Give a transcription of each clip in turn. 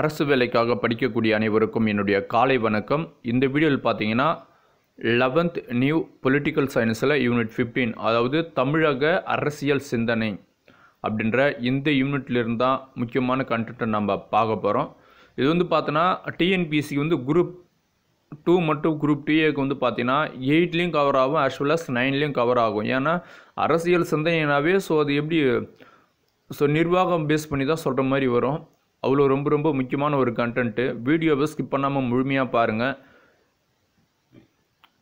அரசு வேலைக்காக படிக்கக்கூடிய அனைவருக்கும் என்னுடைய காலை வணக்கம் இந்த வீடியோவில் பார்த்தீங்கன்னா லெவன்த் நியூ பொலிட்டிக்கல் சயின்ஸில் யூனிட் ஃபிஃப்டீன் அதாவது தமிழக அரசியல் சிந்தனை அப்படின்ற இந்த யூனிட்லேருந்து தான் முக்கியமான கண்டென்ட்டை நம்ம பார்க்க போகிறோம் இது வந்து பார்த்தோன்னா டிஎன்பிசி வந்து குரூப் டூ மற்றும் குரூப் டிஏக்கு வந்து பார்த்தீங்கன்னா எயிட்லேயும் கவர் ஆகும் ஆஸ் வெல் அஸ் நைன்லேயும் கவர் ஆகும் ஏன்னா அரசியல் சிந்தனைனாவே ஸோ அது எப்படி ஸோ நிர்வாகம் பேஸ் பண்ணி தான் சொல்கிற மாதிரி வரும் அவ்வளோ ரொம்ப ரொம்ப முக்கியமான ஒரு கண்டென்ட்டு வீடியோவை ஸ்கிப் பண்ணாமல் முழுமையாக பாருங்கள்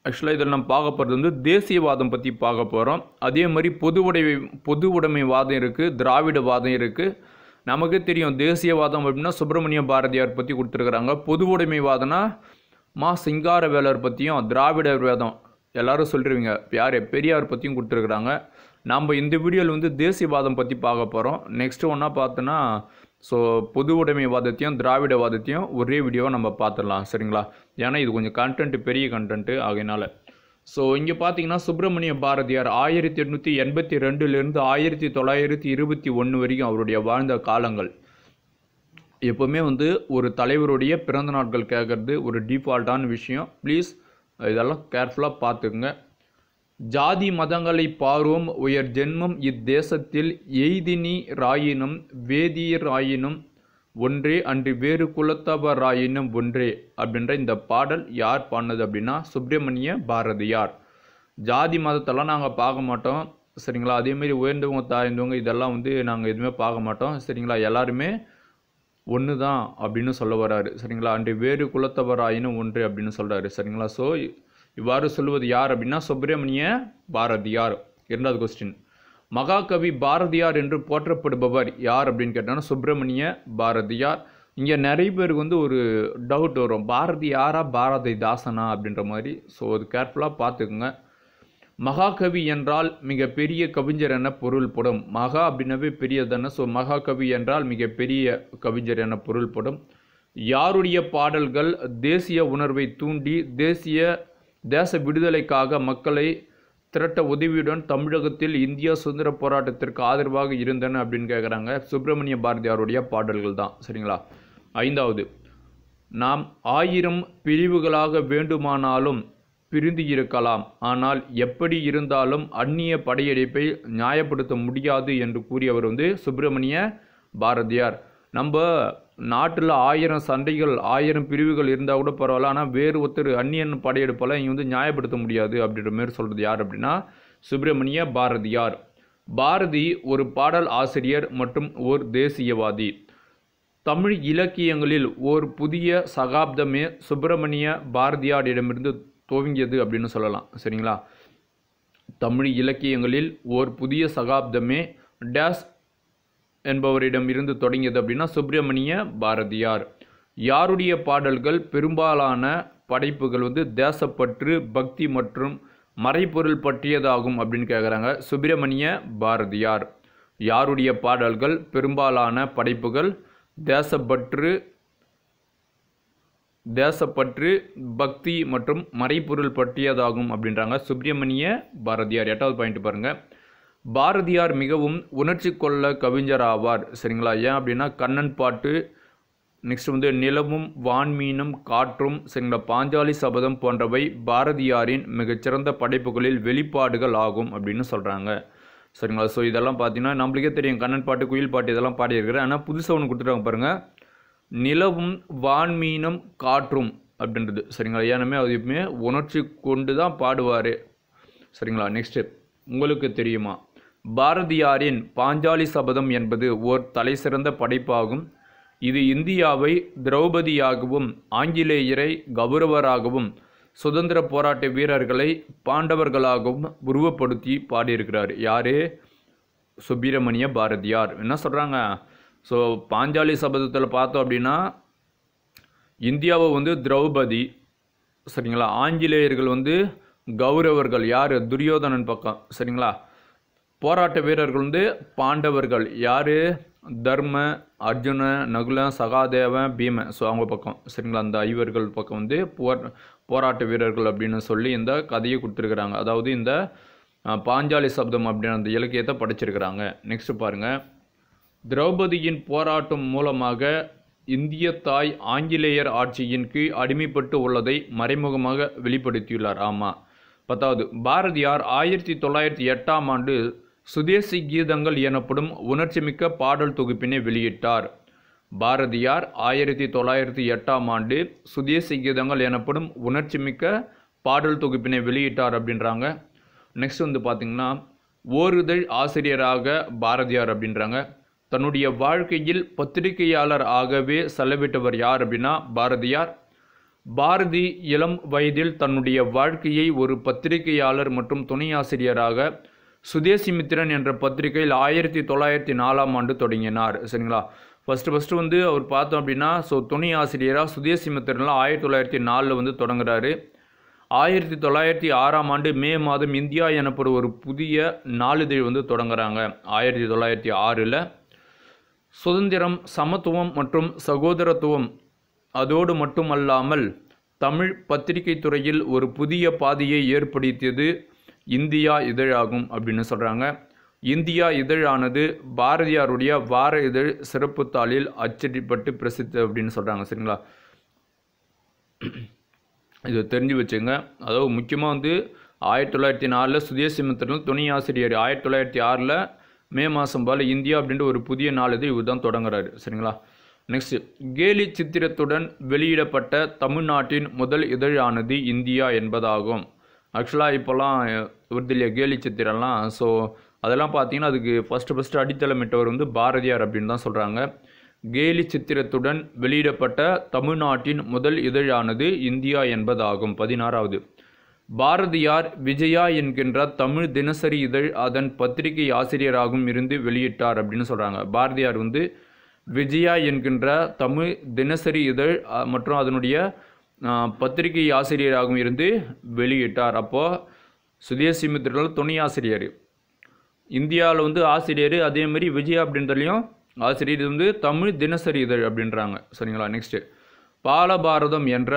ஆக்சுவலாக இதில் நம்ம பார்க்க போகிறது வந்து தேசியவாதம் பற்றி பார்க்க போகிறோம் அதே மாதிரி பொது பொதுவுடைமை பொது உடைமைவாதம் இருக்குது திராவிடவாதம் இருக்குது நமக்கே தெரியும் தேசியவாதம் அப்படின்னா சுப்பிரமணிய பாரதியார் பற்றி கொடுத்துருக்குறாங்க பொது உடைமைவாதம்னா மா சிங்கார வேலர் பற்றியும் திராவிடர் வேதம் எல்லோரும் சொல்லிடுவீங்க யார் பெரியார் பற்றியும் கொடுத்துருக்குறாங்க நம்ம இந்த வீடியோவில் வந்து தேசியவாதம் பற்றி பார்க்க போகிறோம் நெக்ஸ்ட்டு ஒன்றா பார்த்தோன்னா ஸோ பொது உடைமைவாதத்தையும் திராவிடவாதத்தையும் ஒரே வீடியோவாக நம்ம பார்த்துடலாம் சரிங்களா ஏன்னா இது கொஞ்சம் கண்டென்ட் பெரிய கண்டென்ட்டு ஆகையினால ஸோ இங்கே பார்த்தீங்கன்னா சுப்பிரமணிய பாரதியார் ஆயிரத்தி எண்ணூற்றி எண்பத்தி ரெண்டுலேருந்து ஆயிரத்தி தொள்ளாயிரத்தி இருபத்தி ஒன்று வரைக்கும் அவருடைய வாழ்ந்த காலங்கள் எப்போவுமே வந்து ஒரு தலைவருடைய பிறந்த நாட்கள் கேட்குறது ஒரு டிஃபால்ட்டான விஷயம் ப்ளீஸ் இதெல்லாம் கேர்ஃபுல்லாக பார்த்துக்குங்க ஜாதி மதங்களை பாரோம் உயர் ஜென்மம் இத்தேசத்தில் எய்தினி ராயினும் வேதியராயினும் ஒன்றே அன்று வேறு குலத்தவராயினும் ஒன்றே அப்படின்ற இந்த பாடல் யார் பாடினது அப்படின்னா சுப்பிரமணிய பாரதியார் ஜாதி மதத்தெல்லாம் நாங்கள் பார்க்க மாட்டோம் சரிங்களா அதேமாரி உயர்ந்தவங்க தாய்ந்தவங்க இதெல்லாம் வந்து நாங்கள் எதுவுமே பார்க்க மாட்டோம் சரிங்களா எல்லாருமே ஒன்று தான் அப்படின்னு சொல்ல வராரு சரிங்களா அன்று வேறு குலத்தவராயினும் ஒன்று அப்படின்னு சொல்கிறாரு சரிங்களா ஸோ இவ்வாறு சொல்லுவது யார் அப்படின்னா சுப்பிரமணிய பாரதியார் இரண்டாவது கொஸ்டின் மகாகவி பாரதியார் என்று போற்றப்படுபவர் யார் அப்படின்னு கேட்டோன்னா சுப்பிரமணிய பாரதியார் இங்கே நிறைய பேருக்கு வந்து ஒரு டவுட் வரும் பாரதி யாரா பாரதி தாசனா அப்படின்ற மாதிரி ஸோ அது கேர்ஃபுல்லாக பார்த்துக்குங்க மகாகவி என்றால் மிக பெரிய கவிஞர் என பொருள்படும் மகா அப்படின்னாவே பெரியதானே ஸோ மகாகவி என்றால் மிக பெரிய கவிஞர் என பொருள்படும் யாருடைய பாடல்கள் தேசிய உணர்வை தூண்டி தேசிய தேச விடுதலைக்காக மக்களை திரட்ட உதவியுடன் தமிழகத்தில் இந்தியா சுதந்திர போராட்டத்திற்கு ஆதரவாக இருந்தன அப்படின்னு கேட்குறாங்க சுப்பிரமணிய பாரதியாருடைய பாடல்கள் தான் சரிங்களா ஐந்தாவது நாம் ஆயிரம் பிரிவுகளாக வேண்டுமானாலும் பிரிந்து இருக்கலாம் ஆனால் எப்படி இருந்தாலும் அந்நிய படையெடுப்பை நியாயப்படுத்த முடியாது என்று கூறியவர் வந்து சுப்பிரமணிய பாரதியார் நம்ம நாட்டில் ஆயிரம் சண்டைகள் ஆயிரம் பிரிவுகள் இருந்தால் கூட பரவாயில்ல ஆனால் வேறு ஒருத்தர் அந்நியன் படையெடுப்பால் இங்கே வந்து நியாயப்படுத்த முடியாது அப்படின்ற மாரி சொல்கிறது யார் அப்படின்னா சுப்பிரமணிய பாரதியார் பாரதி ஒரு பாடல் ஆசிரியர் மற்றும் ஓர் தேசியவாதி தமிழ் இலக்கியங்களில் ஓர் புதிய சகாப்தமே சுப்பிரமணிய பாரதியாரிடமிருந்து துவங்கியது அப்படின்னு சொல்லலாம் சரிங்களா தமிழ் இலக்கியங்களில் ஓர் புதிய சகாப்தமே டேஸ் என்பவரிடம் இருந்து தொடங்கியது அப்படின்னா சுப்பிரமணிய பாரதியார் யாருடைய பாடல்கள் பெரும்பாலான படைப்புகள் வந்து தேசப்பற்று பக்தி மற்றும் மறைப்பொருள் பற்றியதாகும் அப்படின்னு கேட்குறாங்க சுப்பிரமணிய பாரதியார் யாருடைய பாடல்கள் பெரும்பாலான படைப்புகள் தேசப்பற்று தேசப்பற்று பக்தி மற்றும் மறைப்பொருள் பற்றியதாகும் அப்படின்றாங்க சுப்பிரமணிய பாரதியார் எட்டாவது பாயிண்ட் பாருங்கள் பாரதியார் மிகவும் உணர்ச்சி கொள்ள கவிஞர் ஆவார் சரிங்களா ஏன் அப்படின்னா கண்ணன் பாட்டு நெக்ஸ்ட் வந்து நிலமும் வான்மீனும் காற்றும் சரிங்களா பாஞ்சாலி சபதம் போன்றவை பாரதியாரின் மிகச்சிறந்த படைப்புகளில் வெளிப்பாடுகள் ஆகும் அப்படின்னு சொல்கிறாங்க சரிங்களா ஸோ இதெல்லாம் பார்த்தீங்கன்னா நம்மளுக்கே தெரியும் கண்ணன் பாட்டு குயில் பாட்டு இதெல்லாம் பாடியிருக்கிறேன் ஆனால் புதுசாக ஒன்று கொடுத்துட்டாங்க பாருங்கள் நிலவும் வான்மீனும் காற்றும் அப்படின்றது சரிங்களா ஏனமே அது எப்பவுமே உணர்ச்சி கொண்டு தான் பாடுவார் சரிங்களா நெக்ஸ்ட்டு உங்களுக்கு தெரியுமா பாரதியாரின் பாஞ்சாலி சபதம் என்பது ஓர் தலைசிறந்த படைப்பாகும் இது இந்தியாவை திரௌபதியாகவும் ஆங்கிலேயரை கௌரவராகவும் சுதந்திர போராட்ட வீரர்களை பாண்டவர்களாகவும் உருவப்படுத்தி பாடியிருக்கிறார் யாரே சுப்பிரமணிய பாரதியார் என்ன சொல்கிறாங்க ஸோ பாஞ்சாலி சபதத்தில் பார்த்தோம் அப்படின்னா இந்தியாவை வந்து திரௌபதி சரிங்களா ஆங்கிலேயர்கள் வந்து கௌரவர்கள் யார் துரியோதனன் பக்கம் சரிங்களா போராட்ட வீரர்கள் வந்து பாண்டவர்கள் யார் தர்ம அர்ஜுன நகுல சகாதேவன் பீமன் ஸோ அவங்க பக்கம் சரிங்களா அந்த ஐவர்கள் பக்கம் வந்து போர் போராட்ட வீரர்கள் அப்படின்னு சொல்லி இந்த கதையை கொடுத்துருக்குறாங்க அதாவது இந்த பாஞ்சாலி சப்தம் அப்படின்ற அந்த இலக்கியத்தை படைச்சிருக்கிறாங்க நெக்ஸ்ட் பாருங்கள் திரௌபதியின் போராட்டம் மூலமாக இந்திய தாய் ஆங்கிலேயர் ஆட்சியின் கீழ் அடிமைப்பட்டு உள்ளதை மறைமுகமாக வெளிப்படுத்தியுள்ளார் ஆமாம் பத்தாவது பாரதியார் ஆயிரத்தி தொள்ளாயிரத்தி எட்டாம் ஆண்டு சுதேசி கீதங்கள் எனப்படும் உணர்ச்சிமிக்க பாடல் தொகுப்பினை வெளியிட்டார் பாரதியார் ஆயிரத்தி தொள்ளாயிரத்தி எட்டாம் ஆண்டு சுதேசி கீதங்கள் எனப்படும் உணர்ச்சிமிக்க பாடல் தொகுப்பினை வெளியிட்டார் அப்படின்றாங்க நெக்ஸ்ட் வந்து பார்த்திங்கன்னா ஓருதழ் ஆசிரியராக பாரதியார் அப்படின்றாங்க தன்னுடைய வாழ்க்கையில் பத்திரிகையாளர் ஆகவே செலவிட்டவர் யார் அப்படின்னா பாரதியார் பாரதி இளம் வயதில் தன்னுடைய வாழ்க்கையை ஒரு பத்திரிகையாளர் மற்றும் துணை ஆசிரியராக சுதேசிமித்திரன் என்ற பத்திரிகையில் ஆயிரத்தி தொள்ளாயிரத்தி நாலாம் ஆண்டு தொடங்கினார் சரிங்களா ஃபஸ்ட்டு ஃபஸ்ட்டு வந்து அவர் பார்த்தோம் அப்படின்னா ஸோ துணை ஆசிரியராக சுதேசிமித்திரனில் ஆயிரத்தி தொள்ளாயிரத்தி நாலில் வந்து தொடங்குறாரு ஆயிரத்தி தொள்ளாயிரத்தி ஆறாம் ஆண்டு மே மாதம் இந்தியா எனப்படும் ஒரு புதிய நாளிதழ் வந்து தொடங்குறாங்க ஆயிரத்தி தொள்ளாயிரத்தி ஆறில் சுதந்திரம் சமத்துவம் மற்றும் சகோதரத்துவம் அதோடு மட்டுமல்லாமல் தமிழ் பத்திரிகை துறையில் ஒரு புதிய பாதையை ஏற்படுத்தியது இந்தியா இதழாகும் அப்படின்னு சொல்கிறாங்க இந்தியா இதழானது பாரதியாருடைய வார இதழ் சிறப்பு தாளில் அச்சடிப்பட்டு பிரசித்து அப்படின்னு சொல்கிறாங்க சரிங்களா இது தெரிஞ்சு வச்சுங்க அதாவது முக்கியமாக வந்து ஆயிரத்தி தொள்ளாயிரத்தி நாலில் சுதேசி மித்திரன் துணை ஆசிரியர் ஆயிரத்தி தொள்ளாயிரத்தி ஆறில் மே மாதம் போல் இந்தியா அப்படின்ற ஒரு புதிய நாள் இது இவர் தான் தொடங்குறாரு சரிங்களா நெக்ஸ்ட் கேலி சித்திரத்துடன் வெளியிடப்பட்ட தமிழ்நாட்டின் முதல் இதழானது இந்தியா என்பதாகும் ஆக்சுவலாக இப்போல்லாம் விருதுலிய கேலி சித்திரம்லாம் ஸோ அதெல்லாம் பார்த்தீங்கன்னா அதுக்கு ஃபஸ்ட்டு ஃபஸ்ட்டு அடித்தளமிட்டவர் வந்து பாரதியார் அப்படின்னு தான் சொல்கிறாங்க கேலி சித்திரத்துடன் வெளியிடப்பட்ட தமிழ்நாட்டின் முதல் இதழானது இந்தியா என்பதாகும் பதினாறாவது பாரதியார் விஜயா என்கின்ற தமிழ் தினசரி இதழ் அதன் பத்திரிகை ஆசிரியராகவும் இருந்து வெளியிட்டார் அப்படின்னு சொல்கிறாங்க பாரதியார் வந்து விஜயா என்கின்ற தமிழ் தினசரி இதழ் மற்றும் அதனுடைய பத்திரிகை ஆசிரியராகவும் இருந்து வெளியிட்டார் அப்போது சுதேசி மித்திரில் துணை ஆசிரியர் இந்தியாவில் வந்து ஆசிரியர் அதேமாரி விஜயா அப்படின்றதுலையும் ஆசிரியர் வந்து தமிழ் தினசரி இதழ் அப்படின்றாங்க சரிங்களா நெக்ஸ்ட்டு பாலபாரதம் என்ற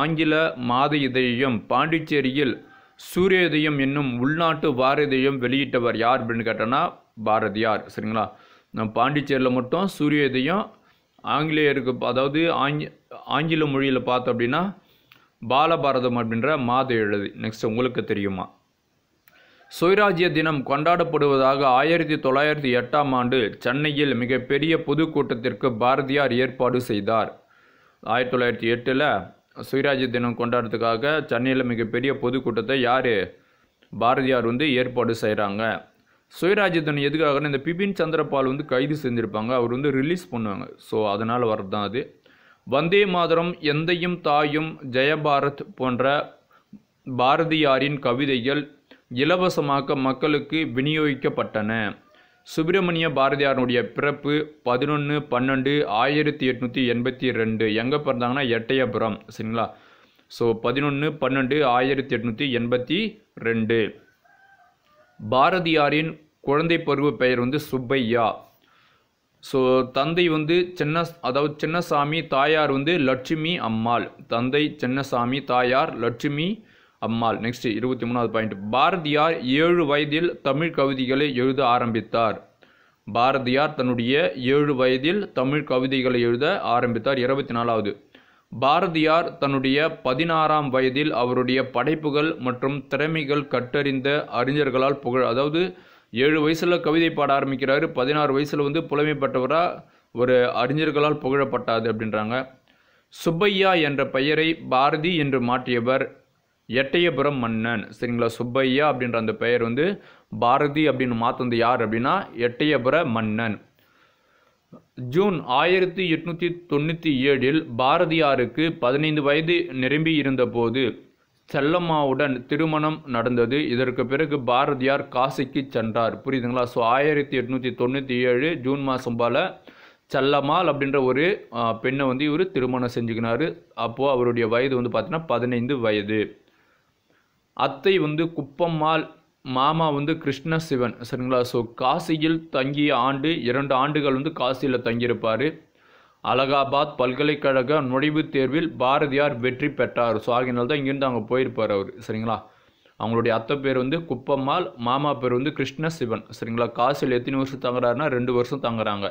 ஆங்கில மாத இதழையும் பாண்டிச்சேரியில் சூரியோதயம் என்னும் உள்நாட்டு பாரதியம் வெளியிட்டவர் யார் அப்படின்னு கேட்டோன்னா பாரதியார் சரிங்களா நம்ம பாண்டிச்சேரியில் மட்டும் சூரியோதயம் ஆங்கிலேயருக்கு அதாவது ஆங்கி ஆங்கில மொழியில் பார்த்தோம் அப்படின்னா பாலபாரதம் அப்படின்ற மாத எழுதி நெக்ஸ்ட் உங்களுக்கு தெரியுமா சுயராஜ்ய தினம் கொண்டாடப்படுவதாக ஆயிரத்தி தொள்ளாயிரத்தி எட்டாம் ஆண்டு சென்னையில் மிகப்பெரிய பொதுக்கூட்டத்திற்கு பாரதியார் ஏற்பாடு செய்தார் ஆயிரத்தி தொள்ளாயிரத்தி எட்டில் சுயராஜ்ய தினம் கொண்டாடுறதுக்காக சென்னையில் மிகப்பெரிய பொதுக்கூட்டத்தை யார் பாரதியார் வந்து ஏற்பாடு செய்கிறாங்க சுயராஜ்ய தினம் எதுக்காகனா இந்த பிபின் சந்திரபால் வந்து கைது செஞ்சுருப்பாங்க அவர் வந்து ரிலீஸ் பண்ணுவாங்க ஸோ அதனால் வர்றது தான் அது வந்தே மாதரம் எந்தையும் தாயும் ஜெயபாரத் போன்ற பாரதியாரின் கவிதைகள் இலவசமாக மக்களுக்கு விநியோகிக்கப்பட்டன சுப்பிரமணிய பாரதியாரனுடைய பிறப்பு பதினொன்று பன்னெண்டு ஆயிரத்தி எட்நூற்றி எண்பத்தி ரெண்டு எங்கே பிறந்தாங்கன்னா எட்டயபுரம் சரிங்களா ஸோ பதினொன்று பன்னெண்டு ஆயிரத்தி எட்நூற்றி எண்பத்தி ரெண்டு பாரதியாரின் குழந்தை பருவ பெயர் வந்து சுப்பையா ஸோ தந்தை வந்து சின்ன அதாவது சின்னசாமி தாயார் வந்து லட்சுமி அம்மாள் தந்தை சின்னசாமி தாயார் லட்சுமி அம்மாள் நெக்ஸ்ட் இருபத்தி மூணாவது பாயிண்ட் பாரதியார் ஏழு வயதில் தமிழ் கவிதைகளை எழுத ஆரம்பித்தார் பாரதியார் தன்னுடைய ஏழு வயதில் தமிழ் கவிதைகளை எழுத ஆரம்பித்தார் இருபத்தி நாலாவது பாரதியார் தன்னுடைய பதினாறாம் வயதில் அவருடைய படைப்புகள் மற்றும் திறமைகள் கட்டறிந்த அறிஞர்களால் புகழ் அதாவது ஏழு வயசில் கவிதை பாட ஆரம்பிக்கிறாரு பதினாறு வயசில் வந்து புலமைப்பட்டவராக ஒரு அறிஞர்களால் புகழப்பட்டாது அப்படின்றாங்க சுப்பையா என்ற பெயரை பாரதி என்று மாற்றியவர் எட்டயபுரம் மன்னன் சரிங்களா சுப்பையா அப்படின்ற அந்த பெயர் வந்து பாரதி அப்படின்னு மாற்றுந்து யார் அப்படின்னா எட்டயபுர மன்னன் ஜூன் ஆயிரத்தி எட்நூற்றி தொண்ணூற்றி ஏழில் பாரதியாருக்கு பதினைந்து வயது நிரம்பி இருந்தபோது செல்லம்மாவுடன் திருமணம் நடந்தது இதற்கு பிறகு பாரதியார் காசிக்கு சென்றார் புரியுதுங்களா ஸோ ஆயிரத்தி எட்நூற்றி தொண்ணூற்றி ஏழு ஜூன் மாதம் போல் செல்லம்மாள் அப்படின்ற ஒரு பெண்ணை வந்து இவர் திருமணம் செஞ்சுக்கினார் அப்போது அவருடைய வயது வந்து பார்த்தீங்கன்னா பதினைந்து வயது அத்தை வந்து குப்பம்மாள் மாமா வந்து கிருஷ்ண சிவன் சரிங்களா ஸோ காசியில் தங்கிய ஆண்டு இரண்டு ஆண்டுகள் வந்து காசியில் தங்கியிருப்பார் அலகாபாத் பல்கலைக்கழக நுழைவுத் தேர்வில் பாரதியார் வெற்றி பெற்றார் ஸோ ஆகினால தான் இங்கேருந்து அவங்க போயிருப்பார் அவர் சரிங்களா அவங்களுடைய அத்தை பேர் வந்து குப்பம்மாள் மாமா பேர் வந்து கிருஷ்ண சிவன் சரிங்களா காசில் எத்தனை வருஷம் தங்குறாருன்னா ரெண்டு வருஷம் தங்குறாங்க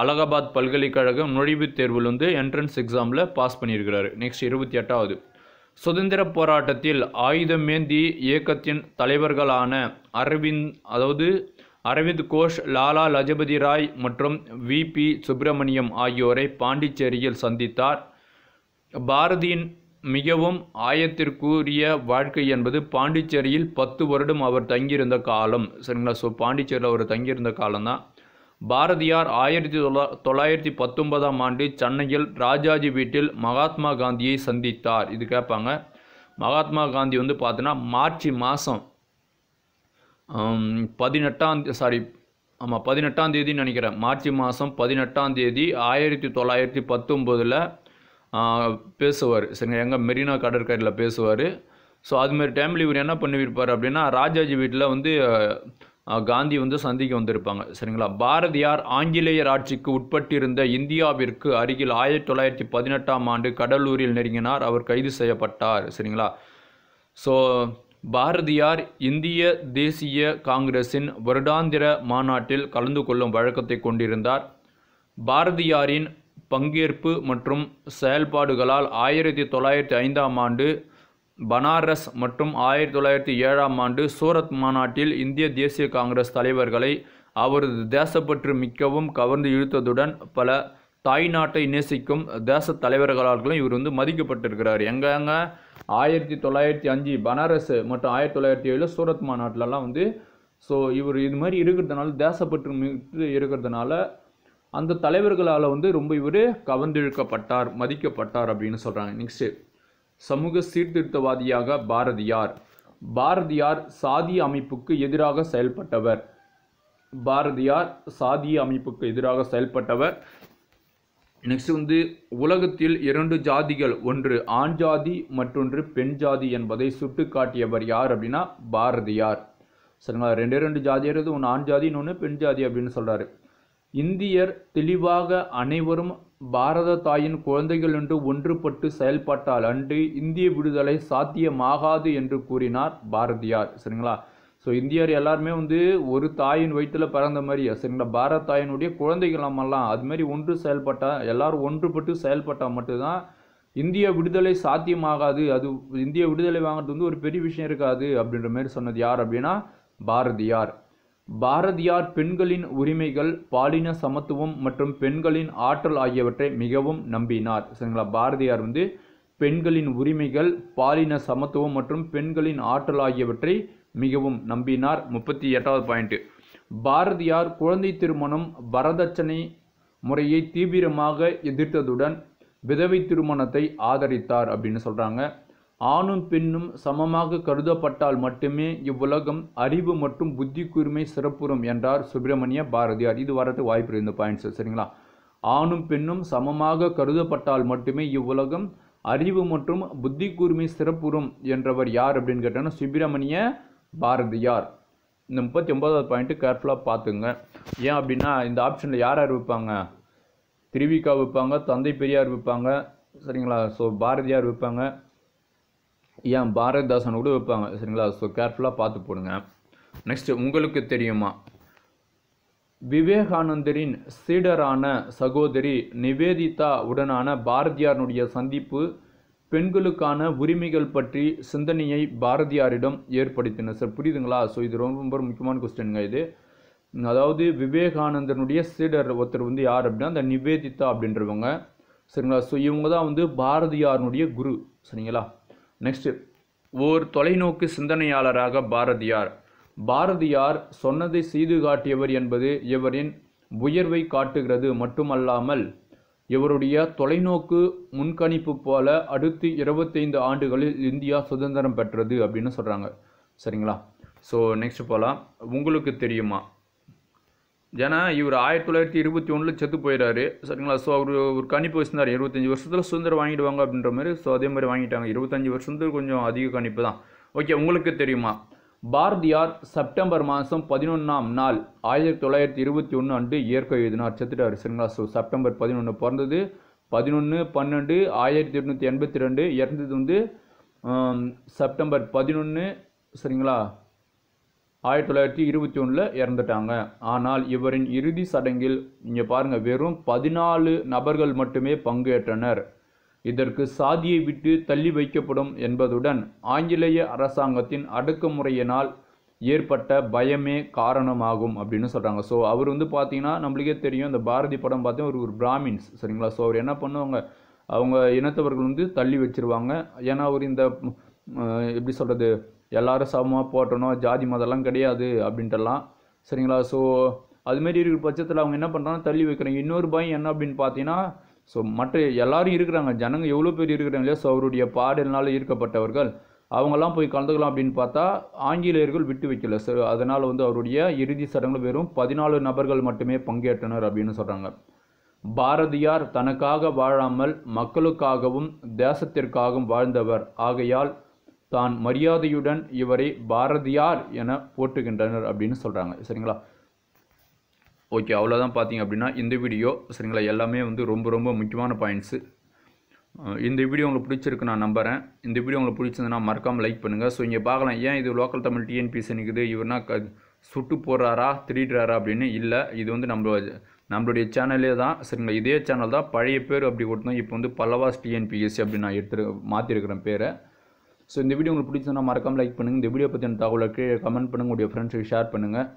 அலகாபாத் பல்கலைக்கழகம் நுழைவுத் தேர்வில் வந்து என்ட்ரன்ஸ் எக்ஸாமில் பாஸ் பண்ணியிருக்கிறாரு நெக்ஸ்ட் இருபத்தி எட்டாவது சுதந்திர போராட்டத்தில் ஆயுதமேந்தி இயக்கத்தின் தலைவர்களான அரவிந்த் அதாவது அரவிந்த் கோஷ் லாலா லஜபதி ராய் மற்றும் வி பி சுப்பிரமணியம் ஆகியோரை பாண்டிச்சேரியில் சந்தித்தார் பாரதியின் மிகவும் ஆயத்திற்குரிய வாழ்க்கை என்பது பாண்டிச்சேரியில் பத்து வருடம் அவர் தங்கியிருந்த காலம் சரிங்களா ஸோ பாண்டிச்சேரியில் அவர் தங்கியிருந்த காலம்தான் பாரதியார் ஆயிரத்தி தொள்ளா தொள்ளாயிரத்தி பத்தொன்பதாம் ஆண்டு சென்னையில் ராஜாஜி வீட்டில் மகாத்மா காந்தியை சந்தித்தார் இது கேட்பாங்க மகாத்மா காந்தி வந்து பார்த்தோன்னா மார்ச் மாதம் பதினெட்டாம் சாரி ஆமாம் பதினெட்டாம் தேதி நினைக்கிறேன் மார்ச் மாதம் பதினெட்டாம் தேதி ஆயிரத்தி தொள்ளாயிரத்தி பத்தொம்போதில் பேசுவார் சரிங்க எங்கள் மெரினா கடற்கரையில் பேசுவார் ஸோ அதுமாரி டைமில் இவர் என்ன பண்ணியிருப்பார் அப்படின்னா ராஜாஜி வீட்டில் வந்து காந்தி வந்து சந்திக்க வந்திருப்பாங்க சரிங்களா பாரதியார் ஆங்கிலேயர் ஆட்சிக்கு உட்பட்டிருந்த இந்தியாவிற்கு அருகில் ஆயிரத்தி தொள்ளாயிரத்தி பதினெட்டாம் ஆண்டு கடலூரில் நெருங்கினார் அவர் கைது செய்யப்பட்டார் சரிங்களா ஸோ பாரதியார் இந்திய தேசிய காங்கிரஸின் வருடாந்திர மாநாட்டில் கலந்து கொள்ளும் வழக்கத்தை கொண்டிருந்தார் பாரதியாரின் பங்கேற்பு மற்றும் செயல்பாடுகளால் ஆயிரத்தி தொள்ளாயிரத்தி ஐந்தாம் ஆண்டு பனாரஸ் மற்றும் ஆயிரத்தி தொள்ளாயிரத்தி ஏழாம் ஆண்டு சூரத் மாநாட்டில் இந்திய தேசிய காங்கிரஸ் தலைவர்களை அவரது தேசப்பற்று மிக்கவும் கவர்ந்து இழுத்ததுடன் பல தாய் நாட்டை நேசிக்கும் தேச தலைவர்களாலும் இவர் வந்து மதிக்கப்பட்டிருக்கிறார் எங்கெங்க ஆயிரத்தி தொள்ளாயிரத்தி அஞ்சு பனாரஸ் மற்றும் ஆயிரத்தி தொள்ளாயிரத்தி ஏழு சூரத் மாநாட்டிலலாம் வந்து ஸோ இவர் இது மாதிரி இருக்கிறதுனால தேசப்பற்று மிகு இருக்கிறதுனால அந்த தலைவர்களால் வந்து ரொம்ப இவர் கவர்ந்திழுக்கப்பட்டார் மதிக்கப்பட்டார் அப்படின்னு சொல்கிறாங்க நெக்ஸ்ட்டு சமூக சீர்திருத்தவாதியாக பாரதியார் பாரதியார் சாதி அமைப்புக்கு எதிராக செயல்பட்டவர் பாரதியார் சாதிய அமைப்புக்கு எதிராக செயல்பட்டவர் நெக்ஸ்ட் வந்து உலகத்தில் இரண்டு ஜாதிகள் ஒன்று ஆண் ஜாதி மற்றொன்று பெண் ஜாதி என்பதை சுட்டு காட்டியவர் யார் அப்படின்னா பாரதியார் சரிங்களா ரெண்டே ரெண்டு ஜாதியர் ஒன்று ஆண் ஜாதி இன்னொன்று பெண் ஜாதி அப்படின்னு சொல்கிறாரு இந்தியர் தெளிவாக அனைவரும் பாரத தாயின் குழந்தைகள் என்று ஒன்றுபட்டு செயல்பட்டால் அன்று இந்திய விடுதலை சாத்தியமாகாது என்று கூறினார் பாரதியார் சரிங்களா ஸோ இந்தியர் எல்லாருமே வந்து ஒரு தாயின் வயிற்றில் பிறந்த மாதிரி சரிங்களா பாரத் தாயினுடைய குழந்தைகள் நம்மெல்லாம் அதுமாரி ஒன்று செயல்பட்டால் எல்லாரும் ஒன்றுபட்டு செயல்பட்டால் மட்டும்தான் இந்திய விடுதலை சாத்தியமாகாது அது இந்திய விடுதலை வாங்கிறது வந்து ஒரு பெரிய விஷயம் இருக்காது அப்படின்ற மாதிரி சொன்னது யார் அப்படின்னா பாரதியார் பாரதியார் பெண்களின் உரிமைகள் பாலின சமத்துவம் மற்றும் பெண்களின் ஆற்றல் ஆகியவற்றை மிகவும் நம்பினார் சரிங்களா பாரதியார் வந்து பெண்களின் உரிமைகள் பாலின சமத்துவம் மற்றும் பெண்களின் ஆற்றல் ஆகியவற்றை மிகவும் நம்பினார் முப்பத்தி எட்டாவது பாயிண்ட்டு பாரதியார் குழந்தை திருமணம் வரதட்சணை முறையை தீவிரமாக எதிர்த்ததுடன் விதவை திருமணத்தை ஆதரித்தார் அப்படின்னு சொல்கிறாங்க ஆணும் பெண்ணும் சமமாக கருதப்பட்டால் மட்டுமே இவ்வுலகம் அறிவு மற்றும் புத்தி கூர்மை சிறப்புறும் என்றார் சுப்பிரமணிய பாரதியார் இது வரது வாய்ப்பு இருந்த பாயிண்ட்ஸ் சரிங்களா ஆணும் பெண்ணும் சமமாக கருதப்பட்டால் மட்டுமே இவ்வுலகம் அறிவு மற்றும் புத்தி கூர்மை சிறப்புறும் என்றவர் யார் அப்படின்னு கேட்டோன்னா சுப்பிரமணிய பாரதியார் இந்த முப்பத்தி ஒம்பதாவது பாயிண்ட்டு கேர்ஃபுல்லாக பார்த்துங்க ஏன் அப்படின்னா இந்த ஆப்ஷனில் யார் யார் விற்பாங்க திருவிக்கா விற்பாங்க தந்தை பெரியார் விற்பாங்க சரிங்களா ஸோ பாரதியார் விற்பாங்க ஏன் பாரதிதாசன் கூட வைப்பாங்க சரிங்களா ஸோ கேர்ஃபுல்லாக பார்த்து போடுங்க நெக்ஸ்ட் உங்களுக்கு தெரியுமா விவேகானந்தரின் சீடரான சகோதரி நிவேதிதா உடனான பாரதியாரனுடைய சந்திப்பு பெண்களுக்கான உரிமைகள் பற்றி சிந்தனையை பாரதியாரிடம் ஏற்படுத்தினர் சார் புரியுதுங்களா ஸோ இது ரொம்ப ரொம்ப முக்கியமான கொஸ்டின்ங்க இது அதாவது விவேகானந்தனுடைய சீடர் ஒருத்தர் வந்து யார் அப்படின்னா அந்த நிவேதிதா அப்படின்றவங்க சரிங்களா ஸோ இவங்க தான் வந்து பாரதியாரனுடைய குரு சரிங்களா நெக்ஸ்ட்டு ஓர் தொலைநோக்கு சிந்தனையாளராக பாரதியார் பாரதியார் சொன்னதை செய்து காட்டியவர் என்பது இவரின் உயர்வை காட்டுகிறது மட்டுமல்லாமல் இவருடைய தொலைநோக்கு முன்கணிப்பு போல அடுத்து இருபத்தைந்து ஆண்டுகளில் இந்தியா சுதந்திரம் பெற்றது அப்படின்னு சொல்கிறாங்க சரிங்களா ஸோ நெக்ஸ்ட் போகலாம் உங்களுக்கு தெரியுமா ஏன்னா இவர் ஆயிரத்தி தொள்ளாயிரத்தி இருபத்தி ஒன்றில் செத்து போயிடாரு சரிங்களா ஸோ அவர் ஒரு கணிப்பு வச்சுருந்தார் இருபத்தஞ்சி வருஷத்தில் சுதந்திரம் வாங்கிடுவாங்க அப்படின்ற மாதிரி ஸோ அதே மாதிரி வாங்கிட்டாங்க இருபத்தஞ்சி வருஷத்துக்கு கொஞ்சம் அதிக கணிப்பு தான் ஓகே உங்களுக்கு தெரியுமா பாரதியார் செப்டம்பர் மாதம் பதினொன்றாம் நாள் ஆயிரத்தி தொள்ளாயிரத்தி இருபத்தி ஒன்று அன்று இயற்கை எழுதினார் செத்துட்டார் சரிங்களா ஸோ செப்டம்பர் பதினொன்று பிறந்தது பதினொன்று பன்னெண்டு ஆயிரத்தி எட்நூற்றி எண்பத்தி ரெண்டு இறந்தது வந்து செப்டம்பர் பதினொன்று சரிங்களா ஆயிரத்தி தொள்ளாயிரத்தி இருபத்தி ஒன்றில் இறந்துட்டாங்க ஆனால் இவரின் இறுதி சடங்கில் இங்கே பாருங்கள் வெறும் பதினாலு நபர்கள் மட்டுமே பங்கேற்றனர் இதற்கு சாதியை விட்டு தள்ளி வைக்கப்படும் என்பதுடன் ஆங்கிலேய அரசாங்கத்தின் அடக்குமுறையினால் ஏற்பட்ட பயமே காரணமாகும் அப்படின்னு சொல்கிறாங்க ஸோ அவர் வந்து பார்த்தீங்கன்னா நம்மளுக்கே தெரியும் இந்த பாரதி படம் பார்த்தீங்க ஒரு ஒரு பிராமின்ஸ் சரிங்களா ஸோ அவர் என்ன பண்ணுவாங்க அவங்க இனத்தவர்கள் வந்து தள்ளி வச்சுருவாங்க ஏன்னா அவர் இந்த எப்படி சொல்கிறது எல்லாரும் சமமாக போட்டணும் ஜாதி மதம்லாம் கிடையாது அப்படின்ட்டுலாம் சரிங்களா ஸோ அதுமாரி இருக்கிற பட்சத்தில் அவங்க என்ன பண்ணுறாங்கன்னா தள்ளி வைக்கிறாங்க இன்னொரு பயம் என்ன அப்படின்னு பார்த்தீங்கன்னா ஸோ மற்ற எல்லாரும் இருக்கிறாங்க ஜனங்க எவ்வளோ பேர் இருக்கிறாங்க இல்லையா ஸோ அவருடைய பாடலினால் ஈர்க்கப்பட்டவர்கள் அவங்கெல்லாம் போய் கலந்துக்கலாம் அப்படின்னு பார்த்தா ஆங்கிலேயர்கள் விட்டு வைக்கல ஸோ அதனால் வந்து அவருடைய இறுதி சடங்குகள் வெறும் பதினாலு நபர்கள் மட்டுமே பங்கேற்றனர் அப்படின்னு சொல்கிறாங்க பாரதியார் தனக்காக வாழாமல் மக்களுக்காகவும் தேசத்திற்காகவும் வாழ்ந்தவர் ஆகையால் தான் மரியாதையுடன் இவரை பாரதியார் என போற்றுகின்றனர் அப்படின்னு சொல்கிறாங்க சரிங்களா ஓகே அவ்வளோதான் பார்த்தீங்க அப்படின்னா இந்த வீடியோ சரிங்களா எல்லாமே வந்து ரொம்ப ரொம்ப முக்கியமான பாயிண்ட்ஸு இந்த வீடியோ உங்களுக்கு பிடிச்சிருக்கு நான் நம்புகிறேன் இந்த வீடியோ உங்களுக்கு பிடிச்சிருந்ததுன்னா மறக்காமல் லைக் பண்ணுங்கள் ஸோ இங்கே பார்க்கலாம் ஏன் இது லோக்கல் தமிழ் டிஎன்பிசி நிற்குது இவர்னா க சுட்டு போடுறாரா திருடுறாரா அப்படின்னு இல்லை இது வந்து நம்ம நம்மளுடைய சேனலே தான் சரிங்களா இதே சேனல் தான் பழைய பேர் அப்படி கொடுத்தோம் இப்போ வந்து பல்லவாஸ் டிஎன்பிஎஸ்சி அப்படின்னு நான் எடுத்து மாற்றிருக்கிறேன் பேரை ஸோ இந்த வீடியோ உங்களுக்கு பிடிச்சதுன்னா மறக்காமல் லைக் பண்ணுங்கள் இந்த வீடியோ பற்றின தகவலை கீழே கமெண்ட் பண்ணுங்கள் உங்களுடைய ஃப்ரெண்ட்ஸுக்கு ஷேர் பண்ணுங்கள்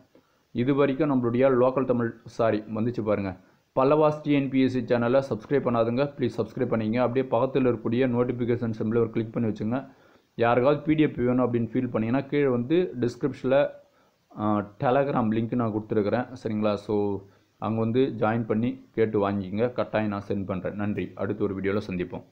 இது வரைக்கும் நம்மளுடைய லோக்கல் தமிழ் சாரி வந்துச்சு பாருங்கள் பல்லவாஸ் என்பிஎஸ்சி சேனலை சப்ஸ்கிரைப் பண்ணாதுங்க ப்ளீஸ் சப்ஸ்கிரைப் பண்ணிங்க அப்படியே பக்கத்தில் இருக்கக்கூடிய நோட்டிஃபிகேஷன் சிம்பிள் ஒரு கிளிக் பண்ணி வச்சுங்க யாருக்காவது பிடிஎஃப் வேணும் அப்படின்னு ஃபீல் பண்ணிங்கன்னா கீழே வந்து டிஸ்கிரிப்ஷனில் டெலகிராம் லிங்க் நான் கொடுத்துருக்குறேன் சரிங்களா ஸோ அங்கே வந்து ஜாயின் பண்ணி கேட்டு வாங்கிக்கிங்க கட்டாயம் நான் சென்ட் பண்ணுறேன் நன்றி அடுத்து ஒரு வீடியோவில் சந்திப்போம்